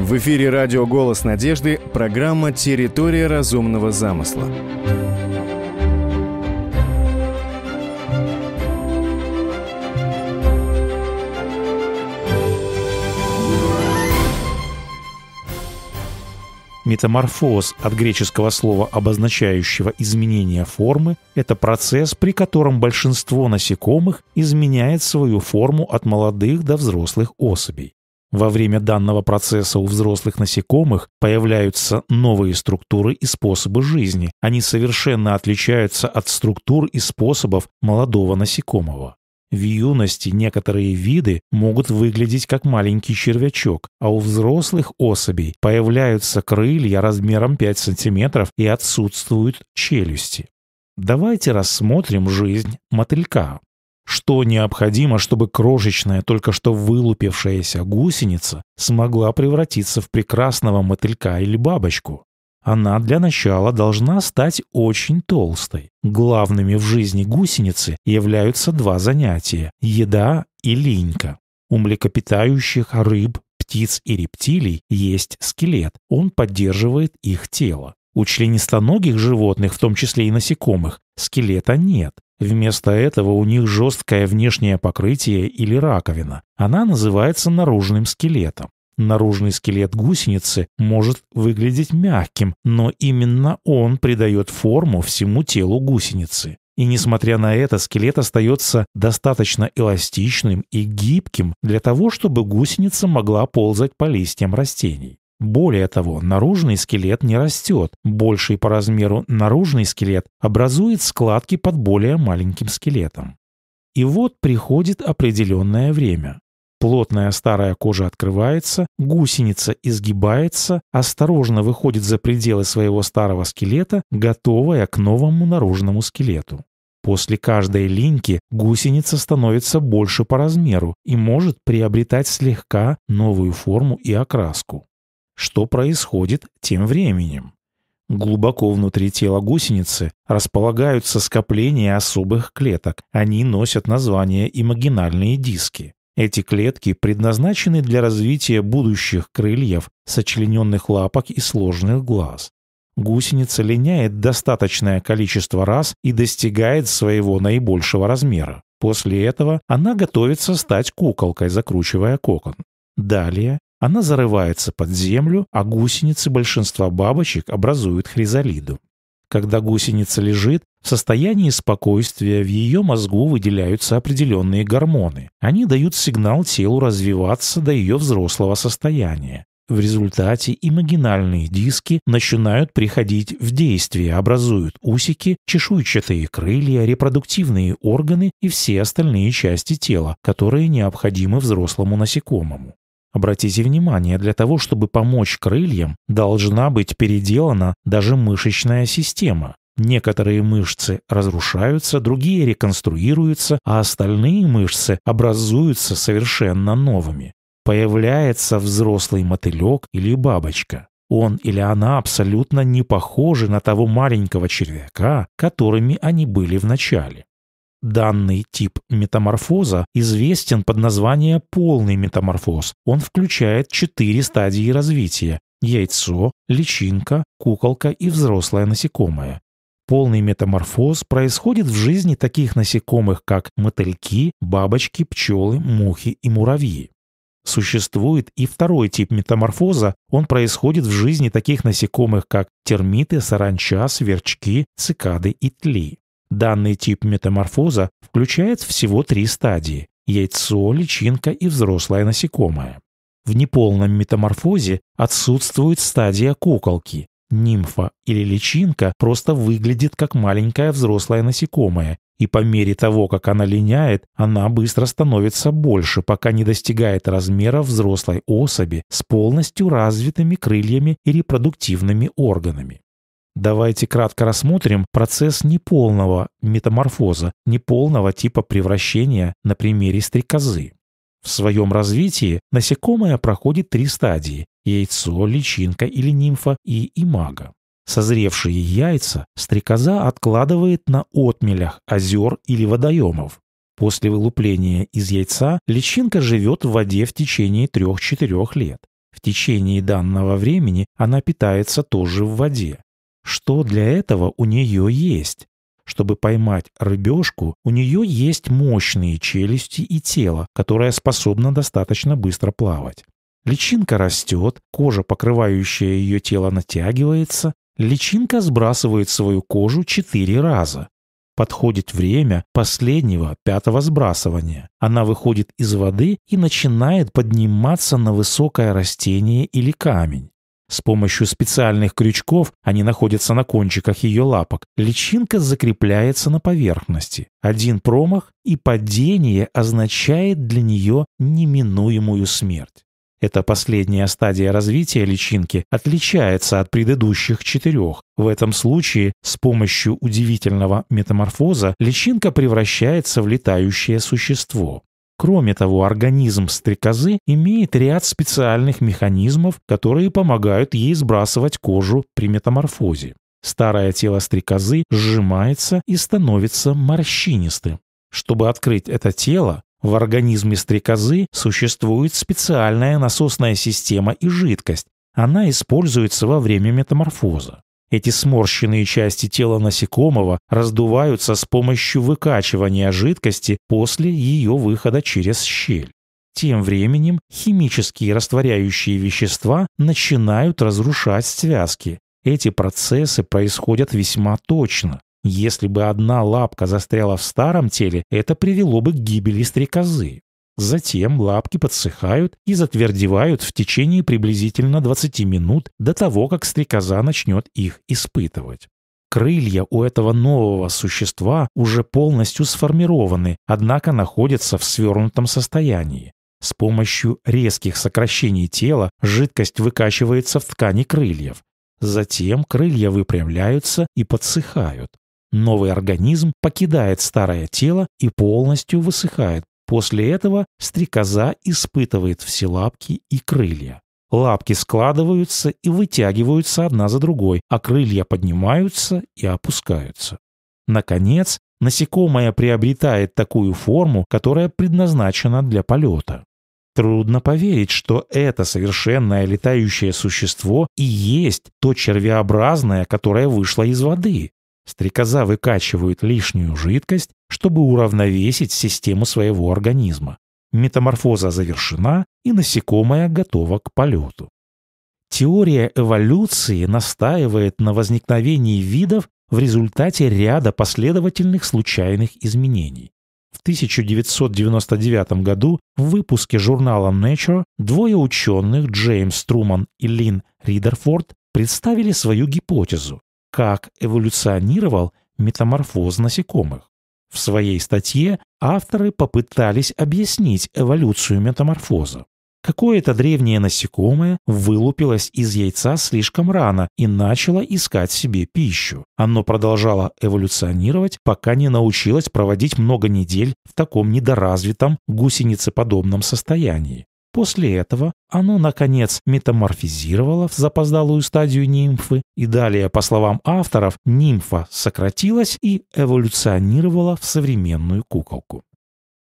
В эфире радио «Голос надежды» программа «Территория разумного замысла». Метаморфоз от греческого слова, обозначающего изменение формы, это процесс, при котором большинство насекомых изменяет свою форму от молодых до взрослых особей. Во время данного процесса у взрослых насекомых появляются новые структуры и способы жизни. Они совершенно отличаются от структур и способов молодого насекомого. В юности некоторые виды могут выглядеть как маленький червячок, а у взрослых особей появляются крылья размером 5 см и отсутствуют челюсти. Давайте рассмотрим жизнь мотылька. Что необходимо, чтобы крошечная, только что вылупившаяся гусеница смогла превратиться в прекрасного мотылька или бабочку? Она для начала должна стать очень толстой. Главными в жизни гусеницы являются два занятия – еда и линька. У млекопитающих рыб, птиц и рептилий есть скелет, он поддерживает их тело. У членистоногих животных, в том числе и насекомых, скелета нет. Вместо этого у них жесткое внешнее покрытие или раковина. Она называется наружным скелетом. Наружный скелет гусеницы может выглядеть мягким, но именно он придает форму всему телу гусеницы. И несмотря на это, скелет остается достаточно эластичным и гибким для того, чтобы гусеница могла ползать по листьям растений. Более того, наружный скелет не растет. Больший по размеру наружный скелет образует складки под более маленьким скелетом. И вот приходит определенное время. Плотная старая кожа открывается, гусеница изгибается, осторожно выходит за пределы своего старого скелета, готовая к новому наружному скелету. После каждой линьки гусеница становится больше по размеру и может приобретать слегка новую форму и окраску. Что происходит тем временем? Глубоко внутри тела гусеницы располагаются скопления особых клеток. Они носят название имагинальные диски. Эти клетки предназначены для развития будущих крыльев, сочлененных лапок и сложных глаз. Гусеница линяет достаточное количество раз и достигает своего наибольшего размера. После этого она готовится стать куколкой, закручивая кокон. Далее она зарывается под землю, а гусеницы большинства бабочек образуют хризолиду. Когда гусеница лежит, в состоянии спокойствия в ее мозгу выделяются определенные гормоны. Они дают сигнал телу развиваться до ее взрослого состояния. В результате имагинальные диски начинают приходить в действие, образуют усики, чешуйчатые крылья, репродуктивные органы и все остальные части тела, которые необходимы взрослому насекомому. Обратите внимание, для того, чтобы помочь крыльям, должна быть переделана даже мышечная система. Некоторые мышцы разрушаются, другие реконструируются, а остальные мышцы образуются совершенно новыми. Появляется взрослый мотылек или бабочка. Он или она абсолютно не похожи на того маленького червяка, которыми они были в начале. Данный тип метаморфоза известен под названием полный метаморфоз. Он включает четыре стадии развития – яйцо, личинка, куколка и взрослое насекомое. Полный метаморфоз происходит в жизни таких насекомых, как мотыльки, бабочки, пчелы, мухи и муравьи. Существует и второй тип метаморфоза, он происходит в жизни таких насекомых, как термиты, саранча, сверчки, цикады и тли. Данный тип метаморфоза включает всего три стадии – яйцо, личинка и взрослое насекомое. В неполном метаморфозе отсутствует стадия куколки, Нимфа или личинка просто выглядит как маленькое взрослое насекомое, и по мере того, как она линяет, она быстро становится больше, пока не достигает размера взрослой особи с полностью развитыми крыльями и репродуктивными органами. Давайте кратко рассмотрим процесс неполного метаморфоза, неполного типа превращения на примере стрекозы. В своем развитии насекомое проходит три стадии яйцо, личинка или нимфа и имага. Созревшие яйца стрекоза откладывает на отмелях озер или водоемов. После вылупления из яйца личинка живет в воде в течение 3-4 лет. В течение данного времени она питается тоже в воде. Что для этого у нее есть? Чтобы поймать рыбешку, у нее есть мощные челюсти и тело, которое способно достаточно быстро плавать. Личинка растет, кожа, покрывающая ее тело, натягивается, личинка сбрасывает свою кожу четыре раза. Подходит время последнего, пятого сбрасывания. Она выходит из воды и начинает подниматься на высокое растение или камень. С помощью специальных крючков, они находятся на кончиках ее лапок, личинка закрепляется на поверхности. Один промах и падение означает для нее неминуемую смерть. Эта последняя стадия развития личинки отличается от предыдущих четырех. В этом случае с помощью удивительного метаморфоза личинка превращается в летающее существо. Кроме того, организм стрекозы имеет ряд специальных механизмов, которые помогают ей сбрасывать кожу при метаморфозе. Старое тело стрекозы сжимается и становится морщинистым. Чтобы открыть это тело, в организме стрекозы существует специальная насосная система и жидкость. Она используется во время метаморфоза. Эти сморщенные части тела насекомого раздуваются с помощью выкачивания жидкости после ее выхода через щель. Тем временем химические растворяющие вещества начинают разрушать связки. Эти процессы происходят весьма точно. Если бы одна лапка застряла в старом теле, это привело бы к гибели стрекозы. Затем лапки подсыхают и затвердевают в течение приблизительно 20 минут до того, как стрекоза начнет их испытывать. Крылья у этого нового существа уже полностью сформированы, однако находятся в свернутом состоянии. С помощью резких сокращений тела жидкость выкачивается в ткани крыльев. Затем крылья выпрямляются и подсыхают. Новый организм покидает старое тело и полностью высыхает. После этого стрекоза испытывает все лапки и крылья. Лапки складываются и вытягиваются одна за другой, а крылья поднимаются и опускаются. Наконец, насекомое приобретает такую форму, которая предназначена для полета. Трудно поверить, что это совершенное летающее существо и есть то червеобразное, которое вышло из воды. Стрекоза выкачивает лишнюю жидкость, чтобы уравновесить систему своего организма. Метаморфоза завершена, и насекомое готово к полету. Теория эволюции настаивает на возникновении видов в результате ряда последовательных случайных изменений. В 1999 году в выпуске журнала Nature двое ученых Джеймс Труман и Лин Ридерфорд представили свою гипотезу, как эволюционировал метаморфоз насекомых. В своей статье авторы попытались объяснить эволюцию метаморфоза. Какое-то древнее насекомое вылупилось из яйца слишком рано и начало искать себе пищу. Оно продолжало эволюционировать, пока не научилось проводить много недель в таком недоразвитом гусеницеподобном состоянии. После этого оно, наконец, метаморфизировало в запоздалую стадию нимфы, и далее, по словам авторов, нимфа сократилась и эволюционировала в современную куколку.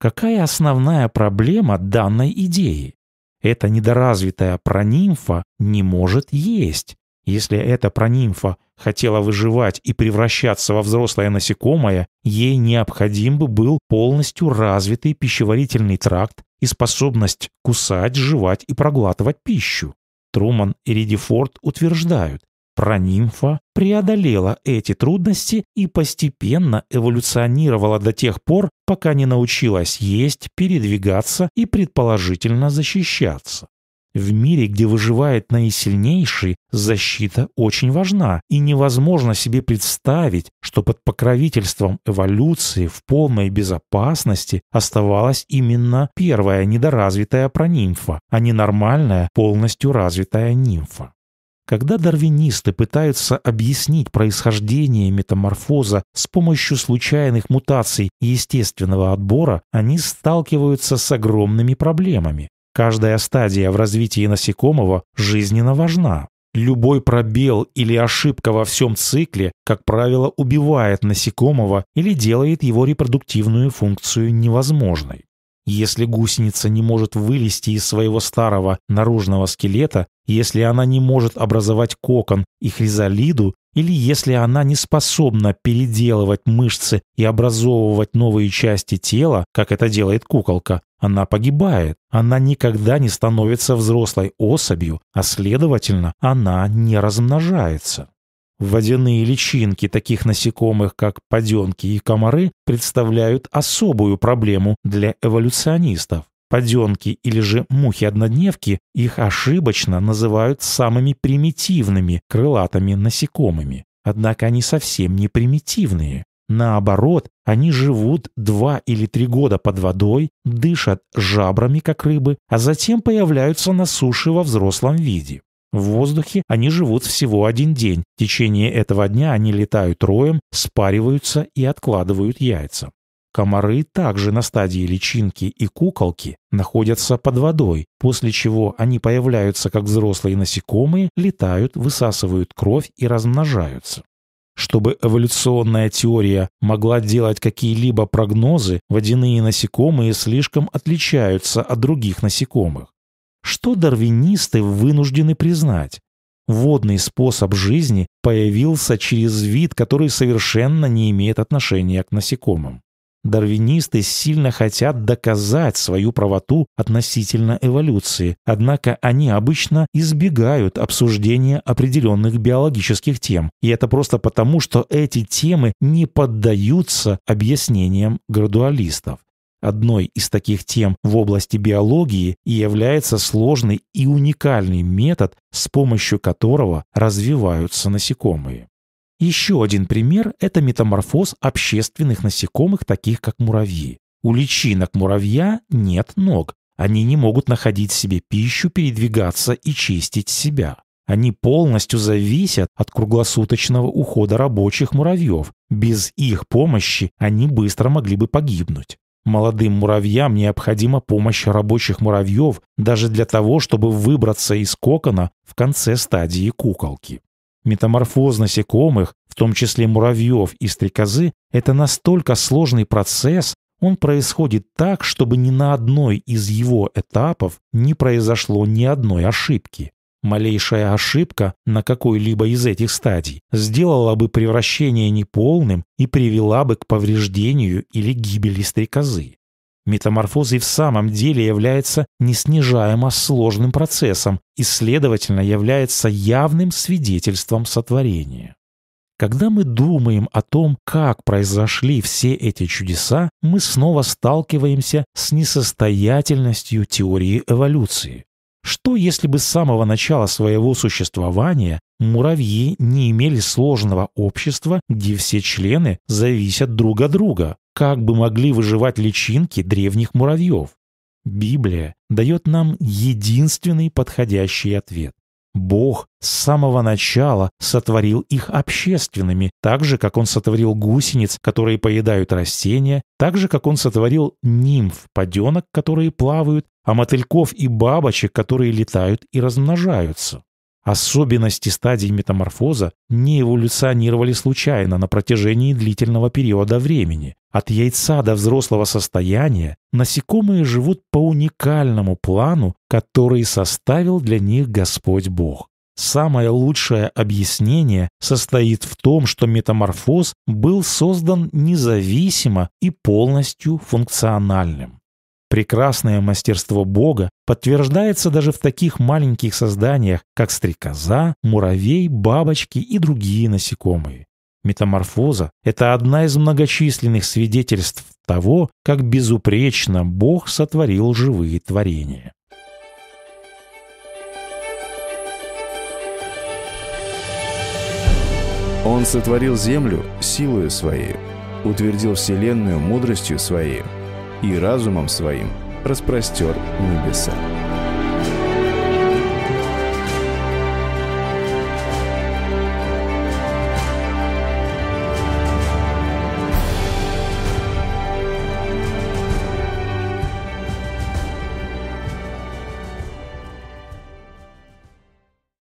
Какая основная проблема данной идеи? Эта недоразвитая пронимфа не может есть. Если эта пронимфа хотела выживать и превращаться во взрослое насекомое, ей необходим бы был полностью развитый пищеварительный тракт и способность кусать, жевать и проглатывать пищу. Труман и Редифорд утверждают, пронимфа преодолела эти трудности и постепенно эволюционировала до тех пор, пока не научилась есть, передвигаться и предположительно защищаться. В мире, где выживает наисильнейший, защита очень важна, и невозможно себе представить, что под покровительством эволюции в полной безопасности оставалась именно первая недоразвитая пронимфа, а не нормальная, полностью развитая нимфа. Когда дарвинисты пытаются объяснить происхождение метаморфоза с помощью случайных мутаций и естественного отбора, они сталкиваются с огромными проблемами. Каждая стадия в развитии насекомого жизненно важна. Любой пробел или ошибка во всем цикле, как правило, убивает насекомого или делает его репродуктивную функцию невозможной. Если гусеница не может вылезти из своего старого наружного скелета, если она не может образовать кокон и хризолиду, или если она не способна переделывать мышцы и образовывать новые части тела, как это делает куколка, она погибает. Она никогда не становится взрослой особью, а следовательно, она не размножается. Водяные личинки таких насекомых, как паденки и комары, представляют особую проблему для эволюционистов. Паденки или же мухи-однодневки их ошибочно называют самыми примитивными крылатыми насекомыми. Однако они совсем не примитивные. Наоборот, они живут два или три года под водой, дышат жабрами, как рыбы, а затем появляются на суше во взрослом виде. В воздухе они живут всего один день. В течение этого дня они летают роем, спариваются и откладывают яйца. Комары также на стадии личинки и куколки находятся под водой, после чего они появляются как взрослые насекомые, летают, высасывают кровь и размножаются. Чтобы эволюционная теория могла делать какие-либо прогнозы, водяные насекомые слишком отличаются от других насекомых. Что дарвинисты вынуждены признать? Водный способ жизни появился через вид, который совершенно не имеет отношения к насекомым. Дарвинисты сильно хотят доказать свою правоту относительно эволюции, однако они обычно избегают обсуждения определенных биологических тем, и это просто потому, что эти темы не поддаются объяснениям градуалистов. Одной из таких тем в области биологии и является сложный и уникальный метод, с помощью которого развиваются насекомые. Еще один пример – это метаморфоз общественных насекомых, таких как муравьи. У личинок муравья нет ног. Они не могут находить себе пищу, передвигаться и чистить себя. Они полностью зависят от круглосуточного ухода рабочих муравьев. Без их помощи они быстро могли бы погибнуть. Молодым муравьям необходима помощь рабочих муравьев даже для того, чтобы выбраться из кокона в конце стадии куколки. Метаморфоз насекомых, в том числе муравьев и стрекозы, это настолько сложный процесс, он происходит так, чтобы ни на одной из его этапов не произошло ни одной ошибки. Малейшая ошибка на какой-либо из этих стадий сделала бы превращение неполным и привела бы к повреждению или гибели стрекозы. Метаморфоза и в самом деле является неснижаемо сложным процессом и, следовательно, является явным свидетельством сотворения. Когда мы думаем о том, как произошли все эти чудеса, мы снова сталкиваемся с несостоятельностью теории эволюции. Что если бы с самого начала своего существования муравьи не имели сложного общества, где все члены зависят друг от друга? Как бы могли выживать личинки древних муравьев? Библия дает нам единственный подходящий ответ. Бог с самого начала сотворил их общественными, так же, как он сотворил гусениц, которые поедают растения, так же, как он сотворил нимф, паденок, которые плавают, а мотыльков и бабочек, которые летают и размножаются. Особенности стадии метаморфоза не эволюционировали случайно на протяжении длительного периода времени. От яйца до взрослого состояния насекомые живут по уникальному плану, который составил для них Господь Бог. Самое лучшее объяснение состоит в том, что метаморфоз был создан независимо и полностью функциональным. Прекрасное мастерство Бога подтверждается даже в таких маленьких созданиях, как стрекоза, муравей, бабочки и другие насекомые. Метаморфоза – это одна из многочисленных свидетельств того, как безупречно Бог сотворил живые творения. Он сотворил землю силою своей, утвердил вселенную мудростью своей – и разумом своим распростер небеса.